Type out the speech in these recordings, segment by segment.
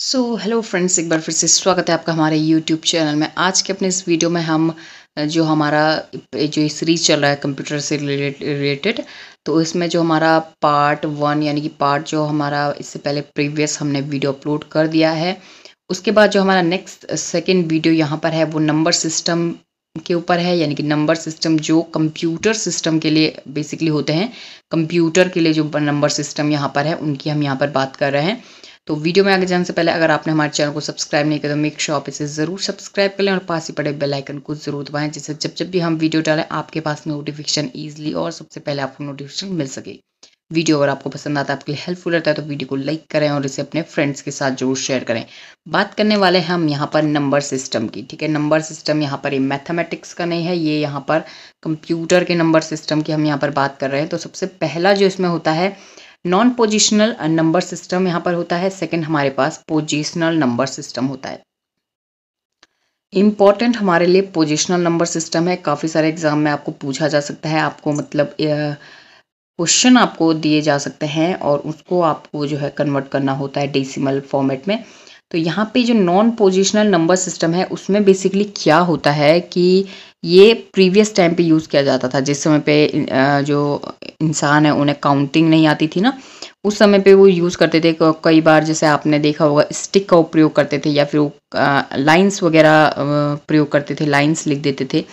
so hello friends एक बार फिर से स्वागत है आपका हमारे यूट्यूब चैनल में आज के अपने इस वीडियो में हम जो हमारा जो सीरीज चल रहा है कंप्यूटर से रिलेटेड तो इसमें जो हमारा पार्ट वन यानी कि पार्ट जो हमारा इससे पहले प्रीवियस हमने वीडियो अपलोड कर दिया है उसके बाद जो हमारा नेक्स्ट सेकेंड वीडियो यहाँ पर है वो नंबर सिस्टम के ऊपर है यानी कि नंबर सिस्टम जो कंप्यूटर सिस्टम के लिए बेसिकली होते हैं कंप्यूटर के लिए जो नंबर सिस्टम यहाँ पर है उनकी हम यहाँ पर बात कर रहे हैं तो वीडियो में आगे जाने से पहले अगर आपने हमारे चैनल को सब्सक्राइब नहीं किया तो मेक शॉप इसे ज़रूर सब्सक्राइब कर लें और पास ही पड़े बेल आइकन को ज़रूर दबाएं जिससे जब जब भी हम वीडियो डालें आपके पास नोटिफिकेशन ईजिली और सबसे पहले आपको नोटिफिकेशन मिल सके वीडियो अगर आपको पसंद आता है आपके लिए हेल्पफुल रहता है तो वीडियो को लाइक करें और इसे अपने फ्रेंड्स के साथ जरूर शेयर करें बात करने वाले हैं हम यहाँ पर नंबर सिस्टम की ठीक है नंबर सिस्टम यहाँ पर ये मैथमेटिक्स का नहीं है ये यहाँ पर कंप्यूटर के नंबर सिस्टम की हम यहाँ पर बात कर रहे हैं तो सबसे पहला जो इसमें होता है नॉन पोजिशनल नंबर सिस्टम यहाँ पर होता है सेकेंड हमारे पास पोजिशनल नंबर सिस्टम होता है इम्पॉर्टेंट हमारे लिए पोजिशनल नंबर सिस्टम है काफ़ी सारे एग्जाम में आपको पूछा जा सकता है आपको मतलब क्वेश्चन आपको दिए जा सकते हैं और उसको आपको जो है कन्वर्ट करना होता है डेसिमल फॉर्मेट में तो यहाँ पे जो नॉन पोजिशनल नंबर सिस्टम है उसमें बेसिकली क्या होता है कि ये प्रीवियस टाइम पे यूज़ किया जाता था जिस समय पे जो इंसान है उन्हें काउंटिंग नहीं आती थी ना उस समय पे वो यूज़ करते थे कई बार जैसे आपने देखा होगा स्टिक का उपयोग करते थे या फिर लाइंस वगैरह प्रयोग करते थे लाइंस लिख देते थे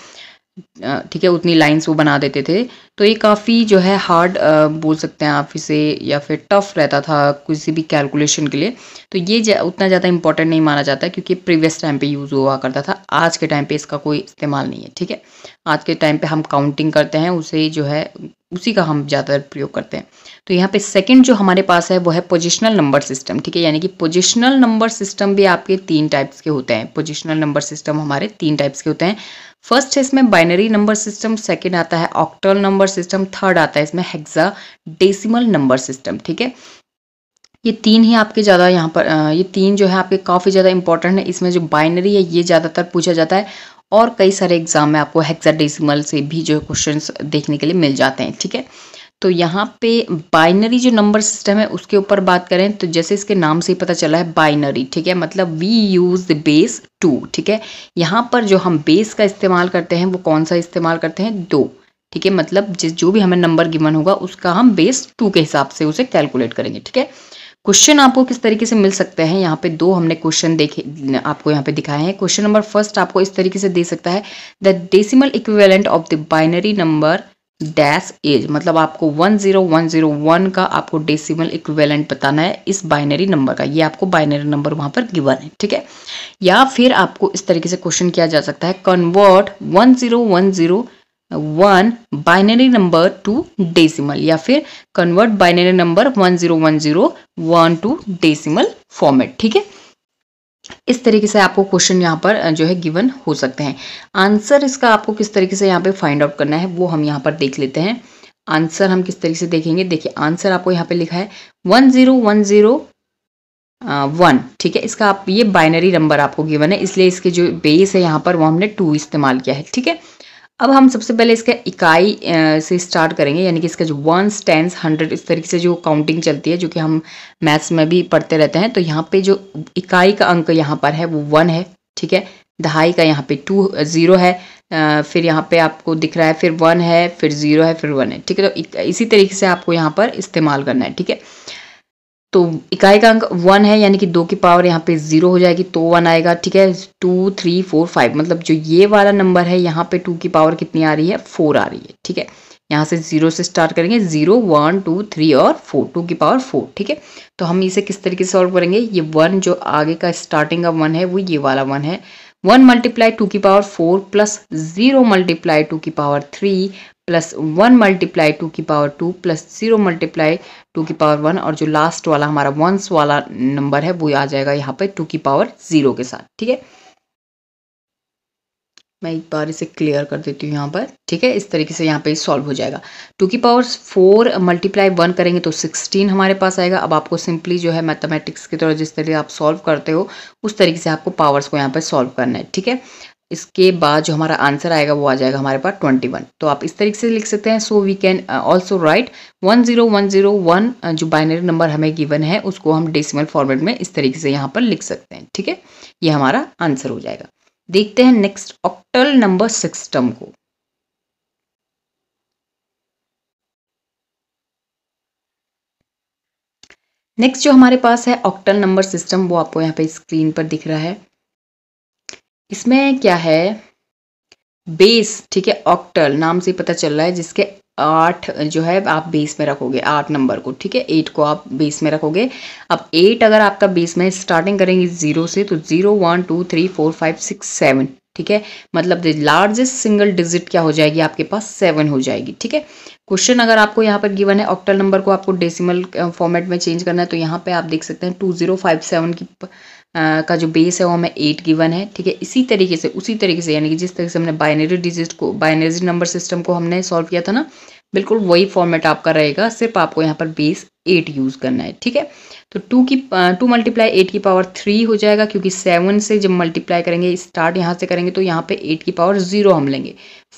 ठीक है उतनी लाइंस वो बना देते थे तो ये काफ़ी जो है हार्ड बोल सकते हैं आप इसे या फिर टफ रहता था किसी भी कैलकुलेशन के लिए तो ये जा, उतना ज़्यादा इंपॉर्टेंट नहीं माना जाता क्योंकि प्रीवियस टाइम पे यूज़ हुआ करता था आज के टाइम पे इसका कोई इस्तेमाल नहीं है ठीक है आज के टाइम पर हम काउंटिंग करते हैं उसे जो है उसी का हम ज़्यादातर प्रयोग करते हैं तो यहाँ पे सेकंड जो हमारे पास है वो है पोजिशनल नंबर सिस्टम ठीक है यानी कि पोजिशनल नंबर सिस्टम भी आपके तीन टाइप्स के होते हैं पोजिशनल नंबर सिस्टम हमारे तीन टाइप्स के होते हैं फर्स्ट है इसमें बाइनरी नंबर सिस्टम सेकंड आता है ऑक्टल नंबर सिस्टम थर्ड आता है इसमें हेक्सा डेसिमल नंबर सिस्टम ठीक है ये तीन ही आपके ज़्यादा यहाँ पर ये तीन जो है आपके काफ़ी ज़्यादा इंपॉर्टेंट है इसमें जो बाइनरी है ये ज़्यादातर पूछा जाता है और कई सारे एग्जाम में आपको हेक्सा डेसिमल से भी जो क्वेश्चन देखने के लिए मिल जाते हैं ठीक है तो यहाँ पे बाइनरी जो नंबर सिस्टम है उसके ऊपर बात करें तो जैसे इसके नाम से ही पता चला है बाइनरी ठीक है मतलब we use the base two ठीक है यहाँ पर जो हम बेस का इस्तेमाल करते हैं वो कौन सा इस्तेमाल करते हैं दो ठीक है मतलब जिस जो भी हमें नंबर गिवन होगा उसका हम बेस टू के हिसाब से उसे कैलकुलेट करेंगे ठीक है क्वेश्चन आपको किस तरीके से मिल सकते हैं यहाँ पे दो हमने क्वेश्चन देखे आपको यहाँ पे दिखाए हैं क्वेश्चन नंबर फर्स्ट आपको इस तरीके से दे सकता है the decimal equivalent of the binary number dash as मतलब आपको 10101 का आपको डेसिमल इक्वेलेंट बताना है इस बाइनरी नंबर का ये आपको बाइनरी नंबर वहां पर गिवन है ठीक है या फिर आपको इस तरीके से क्वेश्चन किया जा सकता है convert 10101 binary number to decimal या फिर convert binary number 10101 to decimal format ठीक है इस तरीके से आपको क्वेश्चन यहाँ पर जो है गिवन हो सकते हैं आंसर इसका आपको किस तरीके से यहाँ पे फाइंड आउट करना है वो हम यहाँ पर देख लेते हैं आंसर हम किस तरीके से देखेंगे देखिए आंसर आपको यहाँ पे लिखा है one zero one zero one ठीक है इसका आप ये बाइनरी नंबर आपको गिवन है इसलिए इसके जो बेस है यहाँ पर वो हमने टू इस्तेमाल किया है ठीक है अब हम सबसे पहले इसका इकाई से स्टार्ट करेंगे यानी कि इसका जो वन टेंस हंड्रेड इस तरीके से जो काउंटिंग चलती है जो कि हम मैथ्स में भी पढ़ते रहते हैं तो यहाँ पे जो इकाई का अंक यहाँ पर है वो वन है ठीक है दहाई का यहाँ पे टू ज़ीरो है फिर यहाँ पे आपको दिख रहा है फिर वन है फिर ज़ीरो है फिर वन है ठीक है तो इसी तरीके से आपको यहाँ पर इस्तेमाल करना है ठीक है तो इकाई का अंक वन है यानी कि दो की पावर यहाँ पे ज़ीरो हो जाएगी तो वन आएगा ठीक है टू थ्री फोर फाइव मतलब जो ये वाला नंबर है यहाँ पे टू की पावर कितनी आ रही है फोर आ रही है ठीक है यहाँ से जीरो से स्टार्ट करेंगे जीरो वन टू थ्री और फोर टू की पावर फोर ठीक है तो हम इसे किस तरीके से सॉल्व करेंगे ये वन जो आगे का स्टार्टिंग का वन है वो ये वाला वन है वन मल्टीप्लाई टू की power four plus zero multiply two की power three plus one multiply two की power two plus zero multiply two की पावर वन और जो लास्ट वाला हमारा वंस वाला नंबर है वो आ जाएगा यहाँ पर टू की पावर जीरो के साथ ठीक है मैं एक बार इसे क्लियर कर देती हूँ यहाँ पर ठीक है इस तरीके से यहाँ पे सॉल्व हो जाएगा टू की पावर फोर मल्टीप्लाई वन करेंगे तो सिक्सटीन हमारे पास आएगा अब आपको सिंपली जो है मैथमेटिक्स के तौर जिस तरीके आप सॉल्व करते हो उस तरीके से आपको पावर्स को यहाँ पर सॉल्व करना है ठीक है इसके बाद जो हमारा आंसर आएगा वो आ जाएगा हमारे पास ट्वेंटी वन तो आप इस तरीके से लिख सकते हैं so we can also write one zero one zero one जो बाइनरी नंबर हमें गिवन है उसको हम डेसिमल फॉर्मेट में इस तरीके से यहाँ पर लिख सकते हैं ठीक है ये हमारा आंसर हो जाएगा देखते हैं नेक्स्ट ऑक्टल नंबर सिस्टम को नेक्स्ट जो हमारे पास है ऑक्टल नंबर सिस्टम वो आपको यहाँ पे स्क्रीन पर दिख रहा है इसमें क्या है बेस ठीक है ऑक्टल नाम से पता चल रहा है जिसके आठ जो है आप बेस में रखोगे आठ नंबर को ठीक है एट को आप बेस में रखोगे अब एट अगर आपका बेस में स्टार्टिंग करेंगे जीरो से तो zero one two three four five six seven ठीक है मतलब द लार्जेस्ट सिंगल डिजिट क्या हो जाएगी आपके पास सेवन हो जाएगी ठीक है क्वेश्चन अगर आपको यहाँ पर गिवन है ऑक्टल नंबर को आपको डेसिमल फॉर्मेट uh, में चेंज करना है तो यहाँ पे आप देख सकते हैं टू जीरो फाइव सेवन की का जो बेस है वो हमें एट गिवन है ठीक है इसी तरीके से उसी तरीके से यानी कि जिस तरीके से हमने बाइनरी डिजिट को बाइनरी नंबर सिस्टम को हमने सॉल्व किया था ना बिल्कुल वही फॉर्मेट आपका रहेगा सिर्फ आपको यहाँ पर बेस एट यूज़ करना है ठीक है तो टू की टू मल्टीप्लाई एट की पावर थ्री हो जाएगा क्योंकि सेवन से जब मल्टीप्लाई करेंगे स्टार्ट यहाँ से करेंगे तो यहाँ पे एट की पावर जीरो हम लेंगे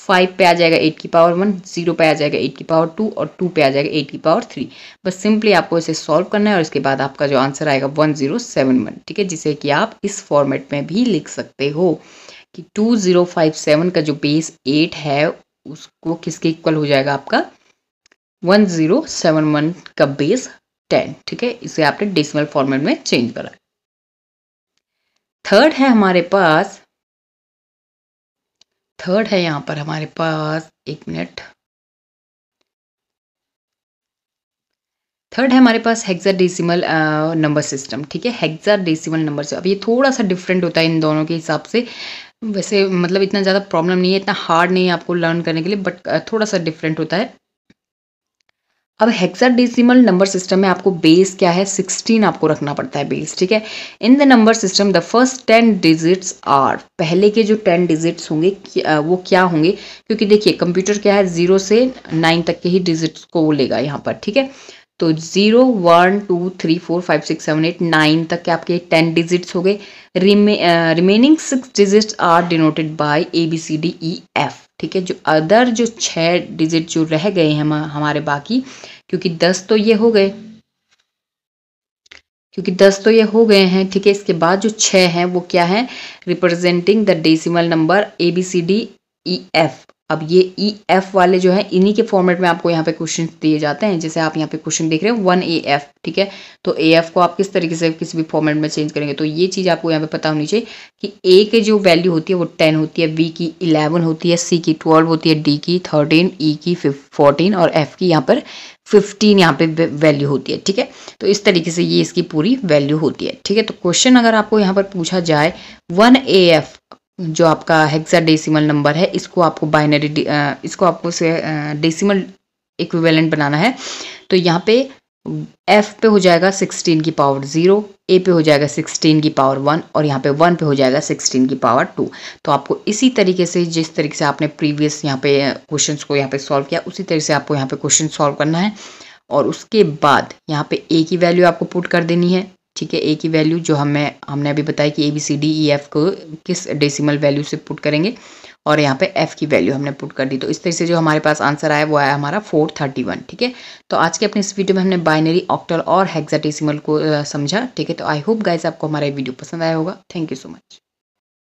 फाइव पे आ जाएगा एट की पावर वन जीरो पे आ जाएगा एट की पावर टू और टू पे आ जाएगा एट की पावर थ्री बस सिंपली आपको इसे सॉल्व करना है और इसके बाद आपका जो आंसर आएगा वन जीरो सेवन वन ठीक है जिसे कि आप इस फॉर्मेट में भी लिख सकते हो कि टू जीरो फाइव सेवन का जो बेस एट है उसको किसके इक्वल हो जाएगा आपका वन जीरो सेवन वन का बेस टेन ठीक है इसे आपने डेसिमल फॉर्मेट में चेंज करा थर्ड है हमारे पास थर्ड है यहाँ पर हमारे पास एक मिनट थर्ड है हमारे पास हेक्सा डेसिमल नंबर सिस्टम ठीक है हेक्सा डेसिमल नंबर से अब ये थोड़ा सा डिफरेंट होता है इन दोनों के हिसाब से वैसे मतलब इतना ज़्यादा प्रॉब्लम नहीं है इतना हार्ड नहीं है आपको लर्न करने के लिए बट थोड़ा सा डिफरेंट होता है अब हेक्साडेसिमल नंबर सिस्टम में आपको बेस क्या है 16 आपको रखना पड़ता है बेस ठीक है in the number system the first ten digits are पहले के जो टेन डिजिट्स होंगे वो क्या होंगे क्योंकि देखिए कंप्यूटर क्या है जीरो से नाइन तक के ही डिजिट्स को वो लेगा यहाँ पर ठीक है तो zero one two three four five six seven eight nine तक के आपके टेन डिजिट्स हो गए remaining six digits are denoted by A B C D E F ठीक है जो अदर जो छः डिजिट जो रह गए हैं हमारे बाकी क्योंकि दस तो ये हो गए क्योंकि दस तो ये हो गए हैं ठीक है इसके बाद जो छः हैं वो क्या है representing the decimal number A B C D E F अब ये ई e एफ वाले जो है इन्हीं के फॉर्मेट में आपको यहाँ पे क्वेश्चन दिए जाते हैं जैसे आप यहाँ पे क्वेश्चन देख रहे हो वन ए एफ ठीक है तो ए एफ को आप किस तरीके से किसी भी फॉर्मेट में चेंज करेंगे तो ये चीज़ आपको यहाँ पे पता होनी चाहिए कि ए की जो वैल्यू होती है वो टेन होती है बी की इलेवन होती है सी की ट्वेल्व होती है डी की थर्टीन ई e की फोर्टीन और एफ की यहाँ पर फिफ्टीन यहाँ पे वैल्यू होती है ठीक है तो इस तरीके से ये इसकी पूरी वैल्यू होती है ठीक है तो क्वेश्चन अगर आपको यहाँ पर पूछा जाए वन ए एफ जो आपका हेक्सा डेसीमल नंबर है इसको आपको बाइनरी इसको आपको से डेसिमल इक्विवेलेंट बनाना है तो यहाँ पे एफ पे हो जाएगा सिक्सटीन की पावर ज़ीरो ए पे हो जाएगा सिक्सटीन की पावर वन और यहाँ पे वन पे हो जाएगा सिक्सटीन की पावर टू तो आपको इसी तरीके से जिस तरीके से आपने प्रीवियस यहाँ पे क्वेश्चंस को यहाँ पे सॉल्व किया उसी तरीके से आपको यहाँ पे क्वेश्चन सॉल्व करना है और उसके बाद यहाँ पे ए की वैल्यू आपको पुट कर देनी है ठीक है ए की वैल्यू जो हमें हमने अभी बताया कि A B C D E F को किस डेसिमल वैल्यू से पुट करेंगे और यहाँ पे एफ की वैल्यू हमने पुट कर दी तो इस तरह से जो हमारे पास आंसर आया वो आया हमारा फोर थर्टी वन ठीक है तो आज के अपने इस वीडियो में हमने बाइनरी ऑक्टल और हेक्साडेसिमल को समझा ठीक है तो आई होप गाइज आपको हमारा वीडियो पसंद आया होगा थैंक यू सो मच